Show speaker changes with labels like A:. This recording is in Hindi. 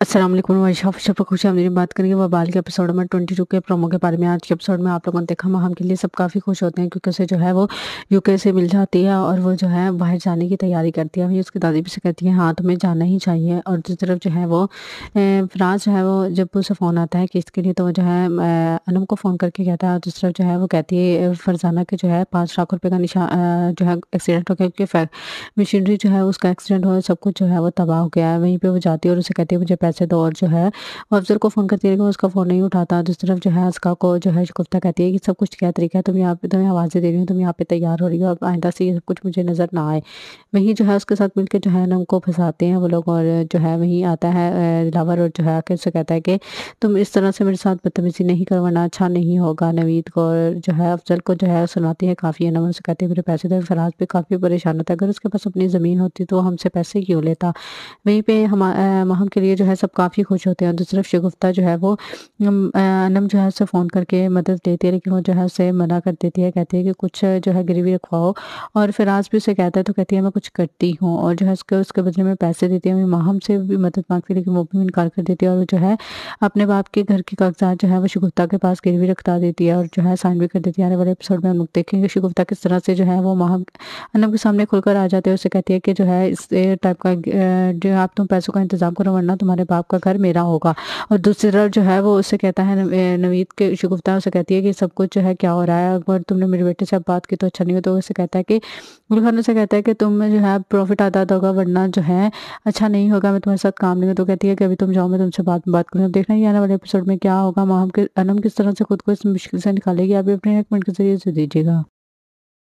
A: असलम सबको खुश हमने बात करेंगे वबाल के एपिसोड में ट्वेंटी टू के प्रोमो के बारे में आज के एपिसोड में आप लोगों ने देखा हम के लिए सब काफ़ी खुश होते हैं क्योंकि उसे जो है वो यूके से मिल जाती है और वो जो है बाहर जाने की तैयारी करती है अभी उसकी दादी भी से कहती है हाँ तुम्हें जाना ही चाहिए और दूसरी तरफ जो है वो फ्रांस जो है वो जब उसे फ़ोन आता है किस्त के लिए तो वो जो है अनम को फ़ोन करके कहता है और दूसरी तरफ जो है वो कहती है फरजाना के जो है पाँच लाख रुपये का निशान जो है एक्सीडेंट हो गया क्योंकि मशीनरी जो है उसका एक्सीडेंट हो सब कुछ जो है वो तबाह हो गया है वहीं पर वो जाती है और उसे कहती है मुझे पैसे दो और जो है वो अफजल को फ़ोन करती है लेकिन उसका फ़ोन नहीं उठाता दूसरी तरफ जो है उसका को जो है शगुफ्ता कहती है कि सब कुछ क्या तरीका है तुम यहाँ पे तुम्हें आवाज़ें दे रही हो तुम यहाँ पे तैयार हो रही हो अब आइंदा से ये सब कुछ मुझे नज़र ना आए वहीं जो है उसके साथ मिलकर जो है नम को फंसाते हैं वो लोग और जो है वहीं आता है लावर और जो है आके उससे कहता है कि तुम इस तरह से मेरे साथ बदतमीजी नहीं करवाना अच्छा नहीं होगा नवीद को और जो है अफजल को जो है सुनाती है काफ़ी है नमन से कहती है मेरे पैसे तो फराज पर काफ़ी परेशान होता है अगर उसके पास अपनी ज़मीन होती तो हमसे पैसे क्यों लेता वहीं पर हम के लिए जो है सब काफ़ी खुश होते हैं और दूसरी तरफ शगुफ्ता जो है वो अनम जो है उससे फ़ोन करके मदद देती है लेकिन वो जो है उसे मना कर देती है कहती है कि कुछ जो है गिरवी रखवाओ और फिराज भी उसे कहता है तो कहती है मैं कुछ करती हूँ और जो है उसके उसके बदले में पैसे देती है माहम से भी मदद मांगती है लेकिन वो भी इनकार कर देती है और जो है अपने बाप के घर के कागजात जो है वो शगुफ्ता के पास गिरवी रखता देती है और जो है साइन भी कर देती है आने वाले एपिसोड में हम लोग देखेंगे शगुफ्ता किस तरह से जो है वो माहम अनम के सामने खुलकर आ जाते हैं उसे कहती है कि जो है इस टाइप का जो आप तुम पैसों का इंतजाम करो वरना तुम्हारे बाप का घर मेरा होगा और दूसरी तरफ जो है वो उससे कहता है नवीद के शगुफ्ता उसे कहती है कि सब कुछ जो है क्या हो रहा है अगर तुमने मेरे बेटे से बात की तो अच्छा नहीं हो तो उसे कहता है कि गुलखान उसे कहता है कि तुम जो है प्रॉफिट आता होगा वरना जो है अच्छा नहीं होगा मैं तुम्हारे साथ काम नहीं हूँ तो कहती है कि अभी तुम जाओ मैं तुमसे बात में बात अब देखना ही आने वाले एपिसोड में क्या होगा माहम के अनम किस तरह से खुद को इस मुश्किल से निकालेगी आप अपने एक मिनट के जरिए से दीजिएगा